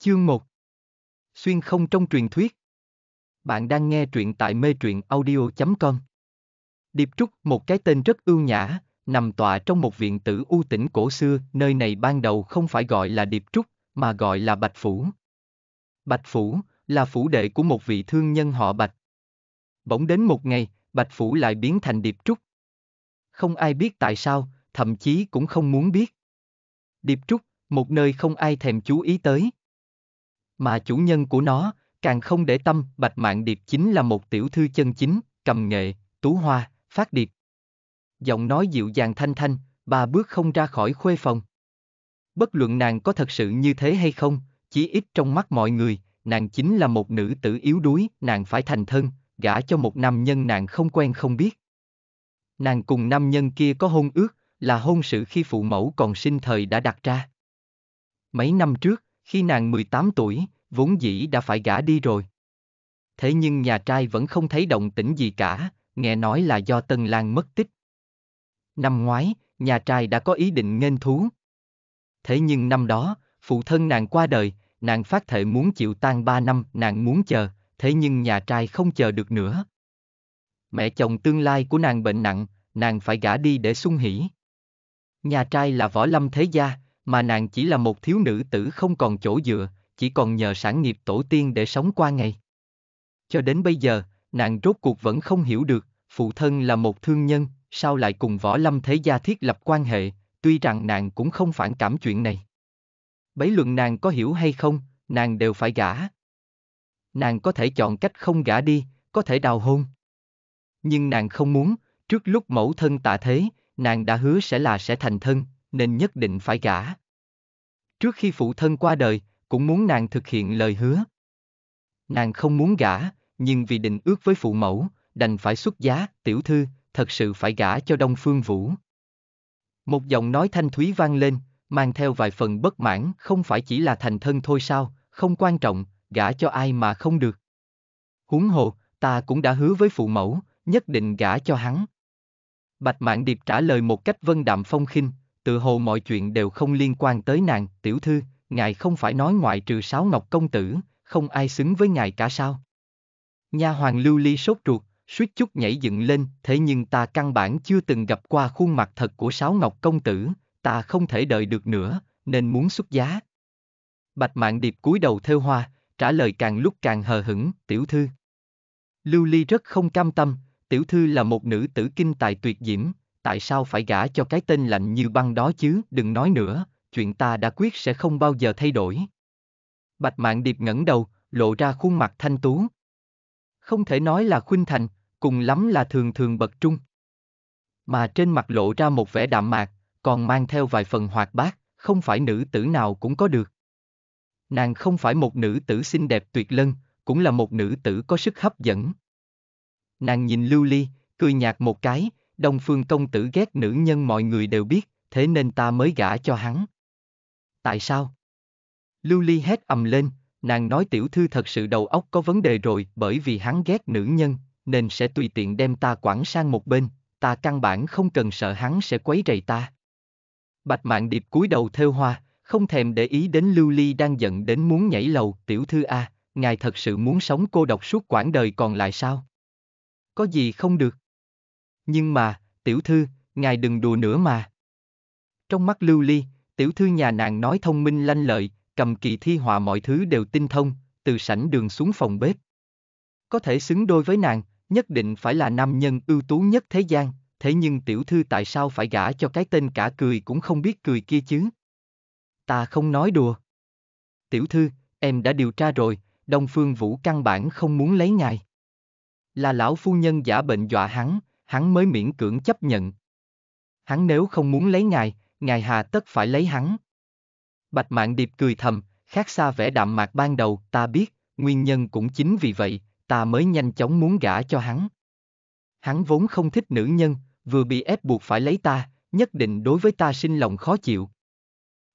Chương 1 Xuyên không trong truyền thuyết Bạn đang nghe truyện tại mê truyện audio.com Điệp Trúc, một cái tên rất ưu nhã, nằm tọa trong một viện tử u tỉnh cổ xưa, nơi này ban đầu không phải gọi là Điệp Trúc, mà gọi là Bạch Phủ. Bạch Phủ, là phủ đệ của một vị thương nhân họ Bạch. Bỗng đến một ngày, Bạch Phủ lại biến thành Điệp Trúc. Không ai biết tại sao, thậm chí cũng không muốn biết. Điệp Trúc, một nơi không ai thèm chú ý tới mà chủ nhân của nó, càng không để tâm, Bạch Mạng Điệp chính là một tiểu thư chân chính, cầm nghệ, tú hoa, phát điệp. Giọng nói dịu dàng thanh thanh, bà bước không ra khỏi khuê phòng. Bất luận nàng có thật sự như thế hay không, chỉ ít trong mắt mọi người, nàng chính là một nữ tử yếu đuối, nàng phải thành thân, gả cho một nam nhân nàng không quen không biết. Nàng cùng nam nhân kia có hôn ước, là hôn sự khi phụ mẫu còn sinh thời đã đặt ra. Mấy năm trước, khi nàng 18 tuổi, vốn dĩ đã phải gả đi rồi. Thế nhưng nhà trai vẫn không thấy động tĩnh gì cả, nghe nói là do Tân Lan mất tích. Năm ngoái, nhà trai đã có ý định nghênh thú. Thế nhưng năm đó, phụ thân nàng qua đời, nàng phát thệ muốn chịu tan ba năm, nàng muốn chờ, thế nhưng nhà trai không chờ được nữa. Mẹ chồng tương lai của nàng bệnh nặng, nàng phải gả đi để sung hỉ. Nhà trai là võ lâm thế gia, mà nàng chỉ là một thiếu nữ tử không còn chỗ dựa, chỉ còn nhờ sản nghiệp tổ tiên để sống qua ngày. Cho đến bây giờ, nàng rốt cuộc vẫn không hiểu được, phụ thân là một thương nhân, sao lại cùng võ lâm thế gia thiết lập quan hệ, tuy rằng nàng cũng không phản cảm chuyện này. Bấy luận nàng có hiểu hay không, nàng đều phải gả. Nàng có thể chọn cách không gả đi, có thể đào hôn. Nhưng nàng không muốn, trước lúc mẫu thân tạ thế, nàng đã hứa sẽ là sẽ thành thân, nên nhất định phải gả. Trước khi phụ thân qua đời, cũng muốn nàng thực hiện lời hứa. Nàng không muốn gả, nhưng vì định ước với phụ mẫu, đành phải xuất giá, tiểu thư, thật sự phải gả cho Đông Phương Vũ. Một giọng nói thanh thúy vang lên, mang theo vài phần bất mãn, không phải chỉ là thành thân thôi sao, không quan trọng, gả cho ai mà không được. Huống hồ, ta cũng đã hứa với phụ mẫu, nhất định gả cho hắn. Bạch Mạn Điệp trả lời một cách vân đạm phong khinh, tự hồ mọi chuyện đều không liên quan tới nàng, tiểu thư, ngài không phải nói ngoại trừ sáu ngọc công tử, không ai xứng với ngài cả sao. Nha hoàng lưu ly sốt ruột, suýt chút nhảy dựng lên, thế nhưng ta căn bản chưa từng gặp qua khuôn mặt thật của sáu ngọc công tử, ta không thể đợi được nữa, nên muốn xuất giá. Bạch mạng điệp cúi đầu theo hoa, trả lời càng lúc càng hờ hững, tiểu thư. Lưu Ly rất không cam tâm, tiểu thư là một nữ tử kinh tài tuyệt diễm, tại sao phải gả cho cái tên lạnh như băng đó chứ, đừng nói nữa, chuyện ta đã quyết sẽ không bao giờ thay đổi. Bạch Mạng Điệp ngẩng đầu, lộ ra khuôn mặt thanh tú. Không thể nói là khuynh thành, cùng lắm là thường thường bậc trung. Mà trên mặt lộ ra một vẻ đạm mạc, còn mang theo vài phần hoạt bát, không phải nữ tử nào cũng có được. Nàng không phải một nữ tử xinh đẹp tuyệt lân, cũng là một nữ tử có sức hấp dẫn. Nàng nhìn Lưu Ly, cười nhạt một cái, Đông Phương công tử ghét nữ nhân mọi người đều biết, thế nên ta mới gả cho hắn tại sao? Lưu Ly hét ầm lên, nàng nói tiểu thư thật sự đầu óc có vấn đề rồi bởi vì hắn ghét nữ nhân, nên sẽ tùy tiện đem ta quản sang một bên, ta căn bản không cần sợ hắn sẽ quấy rầy ta. Bạch mạng điệp cúi đầu theo hoa, không thèm để ý đến Lưu Ly đang giận đến muốn nhảy lầu, tiểu thư A, ngài thật sự muốn sống cô độc suốt quãng đời còn lại sao? Có gì không được? Nhưng mà, tiểu thư, ngài đừng đùa nữa mà. Trong mắt Lưu Ly, Tiểu thư nhà nàng nói thông minh lanh lợi, cầm kỳ thi họa mọi thứ đều tinh thông, từ sảnh đường xuống phòng bếp. Có thể xứng đôi với nàng, nhất định phải là nam nhân ưu tú nhất thế gian, thế nhưng tiểu thư tại sao phải gả cho cái tên cả cười cũng không biết cười kia chứ? Ta không nói đùa. Tiểu thư, em đã điều tra rồi, Đông Phương Vũ căn bản không muốn lấy ngài. Là lão phu nhân giả bệnh dọa hắn, hắn mới miễn cưỡng chấp nhận. Hắn nếu không muốn lấy ngài, ngài hà tất phải lấy hắn. Bạch Mạng Điệp cười thầm, khác xa vẻ đạm mạc ban đầu, ta biết, nguyên nhân cũng chính vì vậy, ta mới nhanh chóng muốn gả cho hắn. Hắn vốn không thích nữ nhân, vừa bị ép buộc phải lấy ta, nhất định đối với ta sinh lòng khó chịu.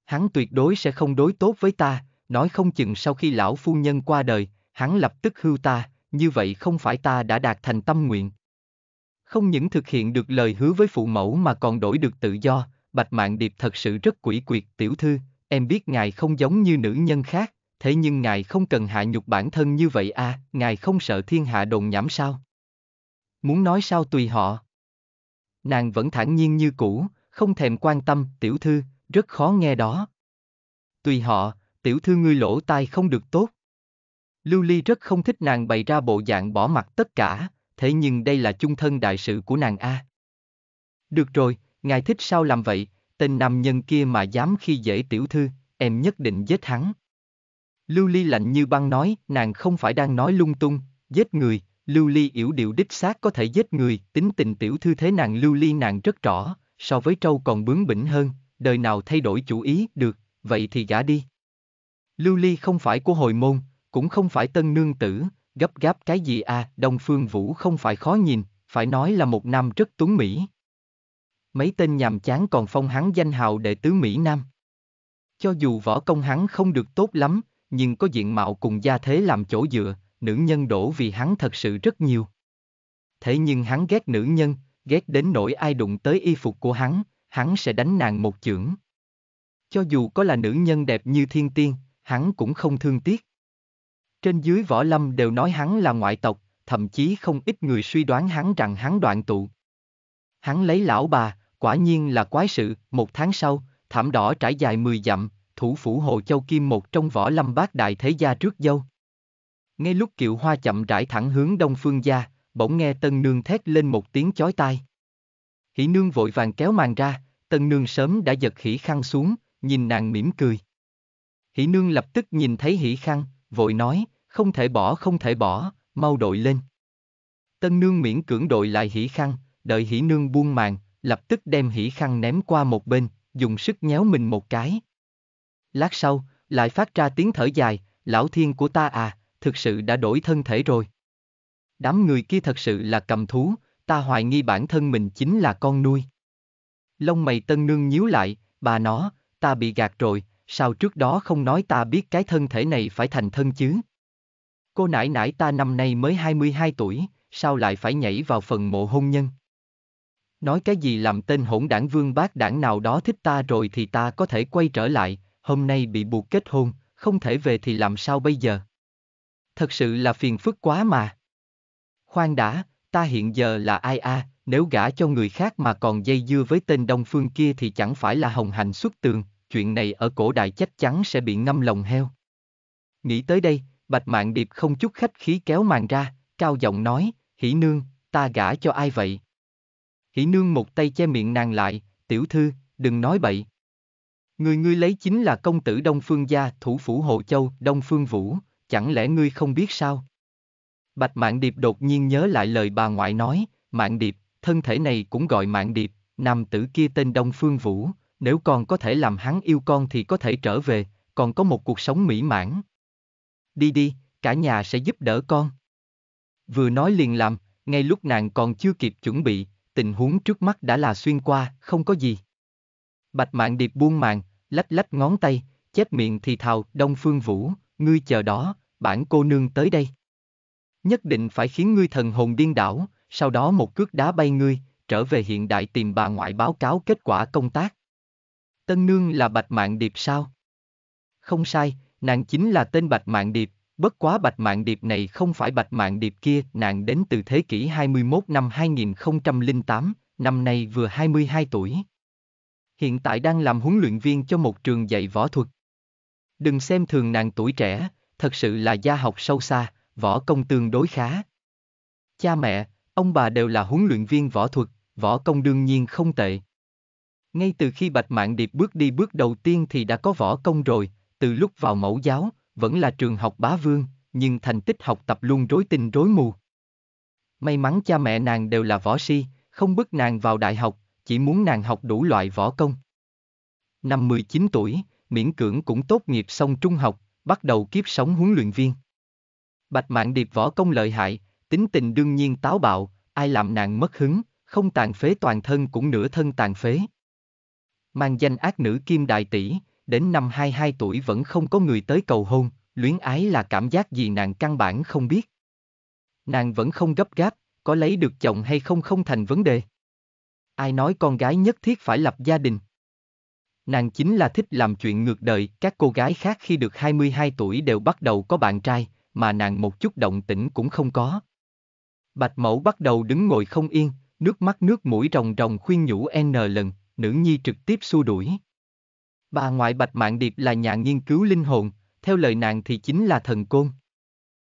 Hắn tuyệt đối sẽ không đối tốt với ta, nói không chừng sau khi lão phu nhân qua đời, hắn lập tức hưu ta, như vậy không phải ta đã đạt thành tâm nguyện. Không những thực hiện được lời hứa với phụ mẫu mà còn đổi được tự do, Bạch Mạng Điệp thật sự rất quỷ quyệt, tiểu thư, em biết ngài không giống như nữ nhân khác, thế nhưng ngài không cần hạ nhục bản thân như vậy à, ngài không sợ thiên hạ đồn nhảm sao? Muốn nói sao tùy họ. Nàng vẫn thản nhiên như cũ, không thèm quan tâm, tiểu thư, rất khó nghe đó. Tùy họ, tiểu thư ngươi lỗ tai không được tốt. Lưu Ly rất không thích nàng bày ra bộ dạng bỏ mặt tất cả, thế nhưng đây là chung thân đại sự của nàng a. Được rồi, ngài thích sao làm vậy, tên nam nhân kia mà dám khi dễ tiểu thư, em nhất định giết hắn. Lưu Ly lạnh như băng nói, nàng không phải đang nói lung tung, giết người, Lưu Ly yểu điệu đích xác có thể giết người, tính tình tiểu thư thế nàng Lưu Ly nàng rất rõ, so với trâu còn bướng bỉnh hơn, đời nào thay đổi chủ ý được, vậy thì gả đi. Lưu Ly không phải của hồi môn, cũng không phải tân nương tử, gấp gáp cái gì à, Đông Phương Vũ không phải khó nhìn, phải nói là một nam rất tuấn mỹ mấy tên nhàm chán còn phong hắn danh hào đệ tứ Mỹ Nam. Cho dù võ công hắn không được tốt lắm, nhưng có diện mạo cùng gia thế làm chỗ dựa, nữ nhân đổ vì hắn thật sự rất nhiều. Thế nhưng hắn ghét nữ nhân, ghét đến nỗi ai đụng tới y phục của hắn, hắn sẽ đánh nàng một chưởng. Cho dù có là nữ nhân đẹp như thiên tiên, hắn cũng không thương tiếc. Trên dưới võ lâm đều nói hắn là ngoại tộc, thậm chí không ít người suy đoán hắn rằng hắn đoạn tụ. Hắn lấy lão bà, Quả nhiên là quái sự, một tháng sau, thảm đỏ trải dài 10 dặm, thủ phủ Hồ Châu Kim một trong võ lâm bát đại thế gia trước dâu. Ngay lúc kiệu hoa chậm rãi thẳng hướng đông phương gia, bỗng nghe tân nương thét lên một tiếng chói tai. Hỷ nương vội vàng kéo màn ra, tân nương sớm đã giật hỷ khăn xuống, nhìn nàng mỉm cười. Hỷ nương lập tức nhìn thấy hỷ khăn, vội nói, không thể bỏ không thể bỏ, mau đội lên. Tân nương miễn cưỡng đội lại hỷ khăn, đợi hỷ nương buông màn, lập tức đem hỉ khăn ném qua một bên, dùng sức nhéo mình một cái. Lát sau, lại phát ra tiếng thở dài, lão thiên của ta à, thực sự đã đổi thân thể rồi. Đám người kia thật sự là cầm thú, ta hoài nghi bản thân mình chính là con nuôi. Lông mày tân nương nhíu lại, bà nó, ta bị gạt rồi, sao trước đó không nói ta biết cái thân thể này phải thành thân chứ? Cô nãi nãi ta năm nay mới 22 tuổi, sao lại phải nhảy vào phần mộ hôn nhân? Nói cái gì làm tên hỗn đảng vương bác đảng nào đó thích ta rồi thì ta có thể quay trở lại, hôm nay bị buộc kết hôn, không thể về thì làm sao bây giờ? Thật sự là phiền phức quá mà. Khoan đã, ta hiện giờ là ai a, à, nếu gả cho người khác mà còn dây dưa với tên đông phương kia thì chẳng phải là hồng hành xuất tường, chuyện này ở cổ đại chắc chắn sẽ bị ngâm lòng heo. Nghĩ tới đây, Bạch Mạng Điệp không chút khách khí kéo màn ra, cao giọng nói, hỉ nương, ta gả cho ai vậy? Hỷ nương một tay che miệng nàng lại, tiểu thư, đừng nói bậy. Người ngươi lấy chính là công tử Đông Phương Gia, thủ phủ Hồ Châu, Đông Phương Vũ, chẳng lẽ ngươi không biết sao? Bạch Mạng Điệp đột nhiên nhớ lại lời bà ngoại nói, Mạng Điệp, thân thể này cũng gọi Mạng Điệp, nam tử kia tên Đông Phương Vũ, nếu con có thể làm hắn yêu con thì có thể trở về, còn có một cuộc sống mỹ mãn. Đi đi, cả nhà sẽ giúp đỡ con. Vừa nói liền làm, ngay lúc nàng còn chưa kịp chuẩn bị, tình huống trước mắt đã là xuyên qua, không có gì. Bạch mạng điệp buông mạng, lách lách ngón tay, chép miệng thì thào, Đông Phương Vũ, ngươi chờ đó, bản cô nương tới đây. Nhất định phải khiến ngươi thần hồn điên đảo, sau đó một cước đá bay ngươi, trở về hiện đại tìm bà ngoại báo cáo kết quả công tác. Tân Nương là Bạch Mạng Điệp sao? Không sai, nàng chính là tên Bạch Mạng Điệp, Bất quá Bạch Mạng Điệp này không phải Bạch Mạng Điệp kia, nàng đến từ thế kỷ 21 năm 2008, năm nay vừa 22 tuổi. Hiện tại đang làm huấn luyện viên cho một trường dạy võ thuật. Đừng xem thường nàng tuổi trẻ, thật sự là gia học sâu xa, võ công tương đối khá. Cha mẹ, ông bà đều là huấn luyện viên võ thuật, võ công đương nhiên không tệ. Ngay từ khi Bạch Mạng Điệp bước đi bước đầu tiên thì đã có võ công rồi, từ lúc vào mẫu giáo, vẫn là trường học bá vương, nhưng thành tích học tập luôn rối tinh rối mù. May mắn cha mẹ nàng đều là võ si, không bức nàng vào đại học, chỉ muốn nàng học đủ loại võ công. Năm 19 tuổi, miễn cưỡng cũng tốt nghiệp xong trung học, bắt đầu kiếp sống huấn luyện viên. Bạch Mạng Điệp võ công lợi hại, tính tình đương nhiên táo bạo, ai làm nàng mất hứng, không tàn phế toàn thân cũng nửa thân tàn phế. Mang danh ác nữ kim đại tỷ, đến năm 22 tuổi vẫn không có người tới cầu hôn, luyến ái là cảm giác gì nàng căn bản không biết. Nàng vẫn không gấp gáp, có lấy được chồng hay không không thành vấn đề. Ai nói con gái nhất thiết phải lập gia đình. Nàng chính là thích làm chuyện ngược đời, các cô gái khác khi được 22 tuổi đều bắt đầu có bạn trai, mà nàng một chút động tĩnh cũng không có. Bạch mẫu bắt đầu đứng ngồi không yên, nước mắt nước mũi ròng ròng khuyên nhủ N lần, nữ nhi trực tiếp xua đuổi. Bà ngoại Bạch Mạng Điệp là nhà nghiên cứu linh hồn, theo lời nàng thì chính là thần côn.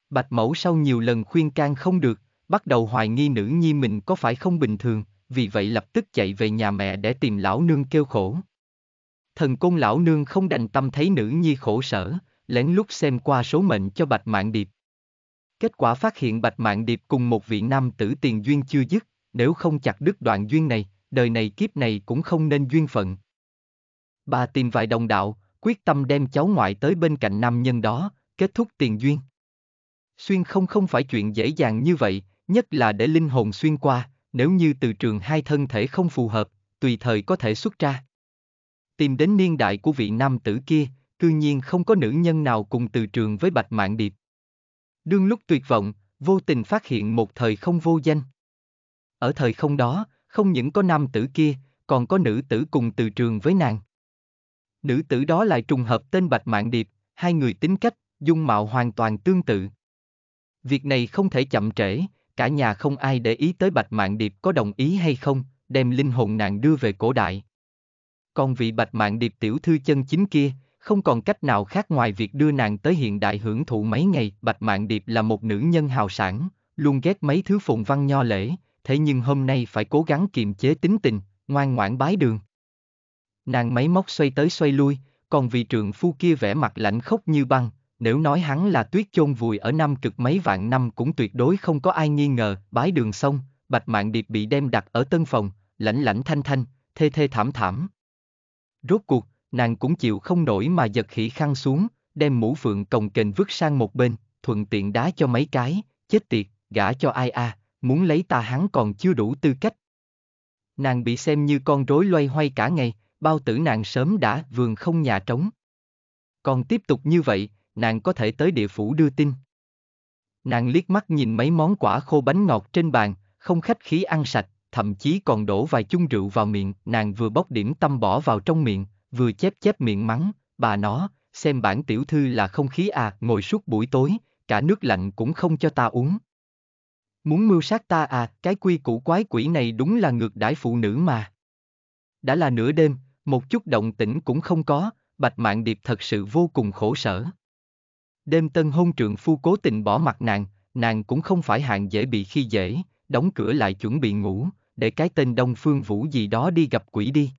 Bạch Mẫu sau nhiều lần khuyên can không được, bắt đầu hoài nghi nữ nhi mình có phải không bình thường, vì vậy lập tức chạy về nhà mẹ để tìm lão nương kêu khổ. Thần côn lão nương không đành tâm thấy nữ nhi khổ sở, lén lút xem qua số mệnh cho Bạch Mạng Điệp. Kết quả phát hiện Bạch Mạng Điệp cùng một vị nam tử tiền duyên chưa dứt, nếu không chặt đứt đoạn duyên này, đời này kiếp này cũng không nên duyên phận, Bà tìm vài đồng đạo, quyết tâm đem cháu ngoại tới bên cạnh nam nhân đó, kết thúc tiền duyên. Xuyên không không phải chuyện dễ dàng như vậy, nhất là để linh hồn xuyên qua, nếu như từ trường hai thân thể không phù hợp, tùy thời có thể xuất ra. Tìm đến niên đại của vị nam tử kia, cư nhiên không có nữ nhân nào cùng từ trường với Bạch Mạng Điệp. Đương lúc tuyệt vọng, vô tình phát hiện một thời không vô danh. Ở thời không đó, không những có nam tử kia, còn có nữ tử cùng từ trường với nàng nữ tử đó lại trùng hợp tên Bạch Mạng Điệp, hai người tính cách, dung mạo hoàn toàn tương tự. Việc này không thể chậm trễ, cả nhà không ai để ý tới Bạch Mạng Điệp có đồng ý hay không, đem linh hồn nàng đưa về cổ đại. Còn vị Bạch Mạng Điệp tiểu thư chân chính kia, không còn cách nào khác ngoài việc đưa nàng tới hiện đại hưởng thụ mấy ngày. Bạch Mạng Điệp là một nữ nhân hào sản, luôn ghét mấy thứ phụng văn nho lễ, thế nhưng hôm nay phải cố gắng kiềm chế tính tình, ngoan ngoãn bái đường. Nàng máy móc xoay tới xoay lui, còn vị trượng phu kia vẻ mặt lạnh khốc như băng, nếu nói hắn là tuyết chôn vùi ở năm cực mấy vạn năm cũng tuyệt đối không có ai nghi ngờ, bái đường xong, bạch mạng điệp bị đem đặt ở tân phòng, lãnh lãnh thanh thanh, thê thê thảm thảm. Rốt cuộc, nàng cũng chịu không nổi mà giật khỉ khăn xuống, đem mũ phượng cồng kềnh vứt sang một bên, thuận tiện đá cho mấy cái, chết tiệt, gả cho ai a, à, muốn lấy ta hắn còn chưa đủ tư cách. Nàng bị xem như con rối loay hoay cả ngày, bao tử nàng sớm đã vườn không nhà trống. Còn tiếp tục như vậy, nàng có thể tới địa phủ đưa tin. Nàng liếc mắt nhìn mấy món quả khô bánh ngọt trên bàn, không khách khí ăn sạch, thậm chí còn đổ vài chung rượu vào miệng, nàng vừa bóc điểm tâm bỏ vào trong miệng, vừa chép chép miệng mắng, bà nó, xem bản tiểu thư là không khí à, ngồi suốt buổi tối, cả nước lạnh cũng không cho ta uống. Muốn mưu sát ta à, cái quy củ quái quỷ này đúng là ngược đãi phụ nữ mà. Đã là nửa đêm, một chút động tĩnh cũng không có, Bạch Mạng Điệp thật sự vô cùng khổ sở. Đêm tân hôn trượng phu cố tình bỏ mặt nàng, nàng cũng không phải hạng dễ bị khi dễ, đóng cửa lại chuẩn bị ngủ, để cái tên Đông Phương Vũ gì đó đi gặp quỷ đi.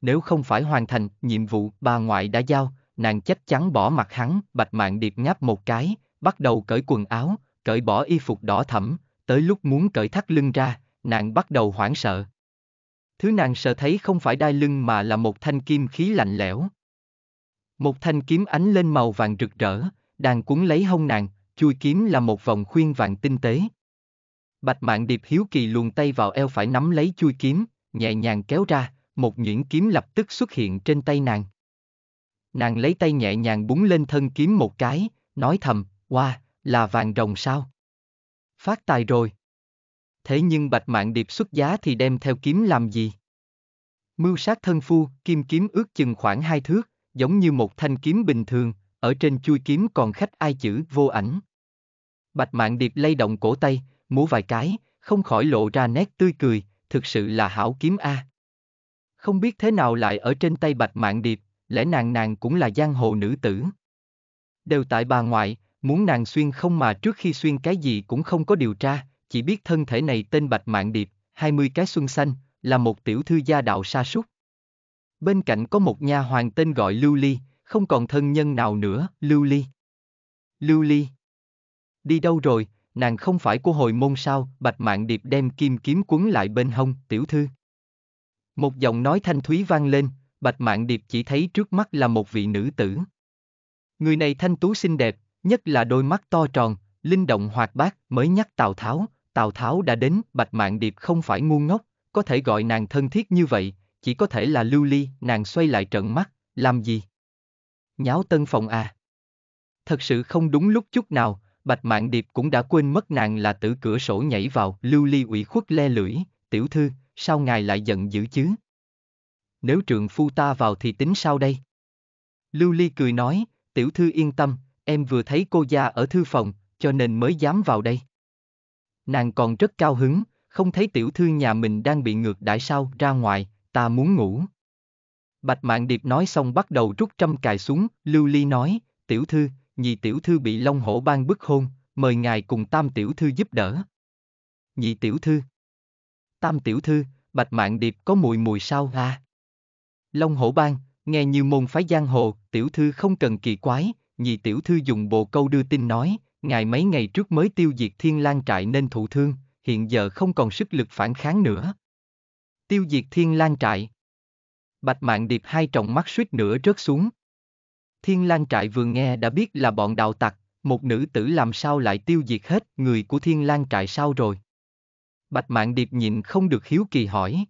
Nếu không phải hoàn thành nhiệm vụ bà ngoại đã giao, nàng chắc chắn bỏ mặt hắn, Bạch Mạng Điệp ngáp một cái, bắt đầu cởi quần áo, cởi bỏ y phục đỏ thẫm, tới lúc muốn cởi thắt lưng ra, nàng bắt đầu hoảng sợ. Thứ nàng sợ thấy không phải đai lưng mà là một thanh kim khí lạnh lẽo. Một thanh kiếm ánh lên màu vàng rực rỡ, đàn cuốn lấy hông nàng, chui kiếm là một vòng khuyên vàng tinh tế. Bạch mạng điệp hiếu kỳ luồn tay vào eo phải nắm lấy chui kiếm, nhẹ nhàng kéo ra, một nhuyễn kiếm lập tức xuất hiện trên tay nàng. Nàng lấy tay nhẹ nhàng búng lên thân kiếm một cái, nói thầm, qua, wow, là vàng rồng sao? Phát tài rồi thế nhưng Bạch Mạng Điệp xuất giá thì đem theo kiếm làm gì? Mưu sát thân phu, kim kiếm ước chừng khoảng hai thước, giống như một thanh kiếm bình thường, ở trên chui kiếm còn khách ai chữ vô ảnh. Bạch Mạng Điệp lay động cổ tay, múa vài cái, không khỏi lộ ra nét tươi cười, thực sự là hảo kiếm A. Không biết thế nào lại ở trên tay Bạch Mạng Điệp, lẽ nàng nàng cũng là giang hồ nữ tử. Đều tại bà ngoại, muốn nàng xuyên không mà trước khi xuyên cái gì cũng không có điều tra, chỉ biết thân thể này tên Bạch Mạng Điệp, 20 cái xuân xanh, là một tiểu thư gia đạo sa sút. Bên cạnh có một nha hoàng tên gọi Lưu Ly, không còn thân nhân nào nữa, Lưu Ly. Lưu Ly. Đi đâu rồi, nàng không phải của hồi môn sao, Bạch Mạng Điệp đem kim kiếm quấn lại bên hông, tiểu thư. Một giọng nói thanh thúy vang lên, Bạch Mạng Điệp chỉ thấy trước mắt là một vị nữ tử. Người này thanh tú xinh đẹp, nhất là đôi mắt to tròn, linh động hoạt bát, mới nhắc Tào Tháo, Tào Tháo đã đến, Bạch Mạng Điệp không phải ngu ngốc, có thể gọi nàng thân thiết như vậy, chỉ có thể là lưu ly, nàng xoay lại trận mắt, làm gì? Nháo tân phòng à? Thật sự không đúng lúc chút nào, Bạch Mạng Điệp cũng đã quên mất nàng là Tử cửa sổ nhảy vào, lưu ly ủy khuất le lưỡi, tiểu thư, sao ngài lại giận dữ chứ? Nếu trượng phu ta vào thì tính sao đây? Lưu Ly cười nói, tiểu thư yên tâm, em vừa thấy cô gia ở thư phòng, cho nên mới dám vào đây nàng còn rất cao hứng, không thấy tiểu thư nhà mình đang bị ngược đãi sao ra ngoài, ta muốn ngủ. Bạch Mạng Điệp nói xong bắt đầu rút trăm cài xuống, Lưu Ly nói, tiểu thư, nhị tiểu thư bị Long Hổ Bang bức hôn, mời ngài cùng tam tiểu thư giúp đỡ. Nhị tiểu thư. Tam tiểu thư, Bạch Mạng Điệp có mùi mùi sao à? Long Hổ Bang, nghe như môn phái giang hồ, tiểu thư không cần kỳ quái, nhị tiểu thư dùng bồ câu đưa tin nói, ngài mấy ngày trước mới tiêu diệt thiên lang trại nên thụ thương, hiện giờ không còn sức lực phản kháng nữa. Tiêu diệt thiên lang trại. Bạch mạng điệp hai tròng mắt suýt nữa rớt xuống. Thiên lang trại vừa nghe đã biết là bọn đạo tặc, một nữ tử làm sao lại tiêu diệt hết người của thiên lang trại sao rồi. Bạch mạng điệp nhịn không được hiếu kỳ hỏi.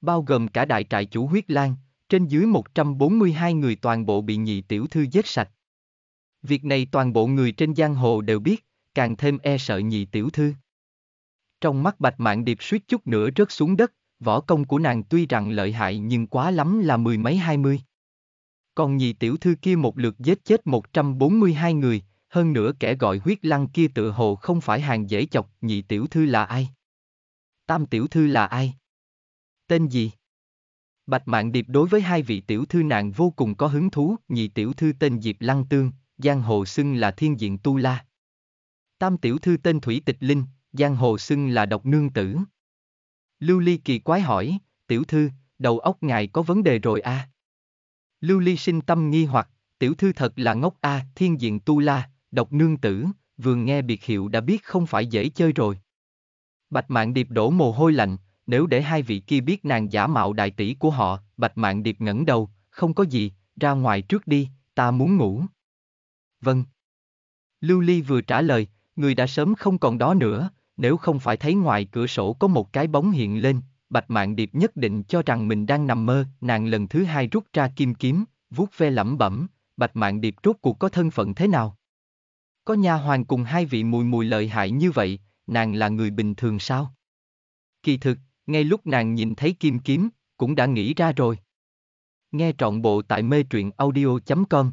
Bao gồm cả đại trại chủ huyết lang, trên dưới 142 người toàn bộ bị nhị tiểu thư giết sạch. Việc này toàn bộ người trên giang hồ đều biết, càng thêm e sợ nhị tiểu thư. Trong mắt bạch mạng điệp suýt chút nữa rớt xuống đất, võ công của nàng tuy rằng lợi hại nhưng quá lắm là mười mấy hai mươi. Còn nhị tiểu thư kia một lượt giết chết 142 người, hơn nữa kẻ gọi huyết lăng kia tự hồ không phải hàng dễ chọc, nhị tiểu thư là ai? Tam tiểu thư là ai? Tên gì? Bạch Mạng Điệp đối với hai vị tiểu thư nàng vô cùng có hứng thú, nhị tiểu thư tên Diệp Lăng Tương, giang hồ xưng là thiên diện tu la. Tam tiểu thư tên Thủy Tịch Linh, giang hồ xưng là độc nương tử. Lưu Ly kỳ quái hỏi, tiểu thư, đầu óc ngài có vấn đề rồi À? Lưu Ly sinh tâm nghi hoặc, tiểu thư thật là ngốc a, à, thiên diện tu la, độc nương tử, vừa nghe biệt hiệu đã biết không phải dễ chơi rồi. Bạch Mạng Điệp đổ mồ hôi lạnh, nếu để hai vị kia biết nàng giả mạo đại tỷ của họ, Bạch Mạng Điệp ngẩng đầu, không có gì, ra ngoài trước đi, ta muốn ngủ. Vâng. Lưu Ly vừa trả lời, người đã sớm không còn đó nữa, nếu không phải thấy ngoài cửa sổ có một cái bóng hiện lên, Bạch Mạng Điệp nhất định cho rằng mình đang nằm mơ, nàng lần thứ hai rút ra kim kiếm, vuốt ve lẩm bẩm, Bạch Mạng Điệp rốt cuộc có thân phận thế nào? Có nhà hoàng cùng hai vị mùi mùi lợi hại như vậy, nàng là người bình thường sao? Kỳ thực, ngay lúc nàng nhìn thấy kim kiếm, cũng đã nghĩ ra rồi. Nghe trọn bộ tại mê truyện audio.com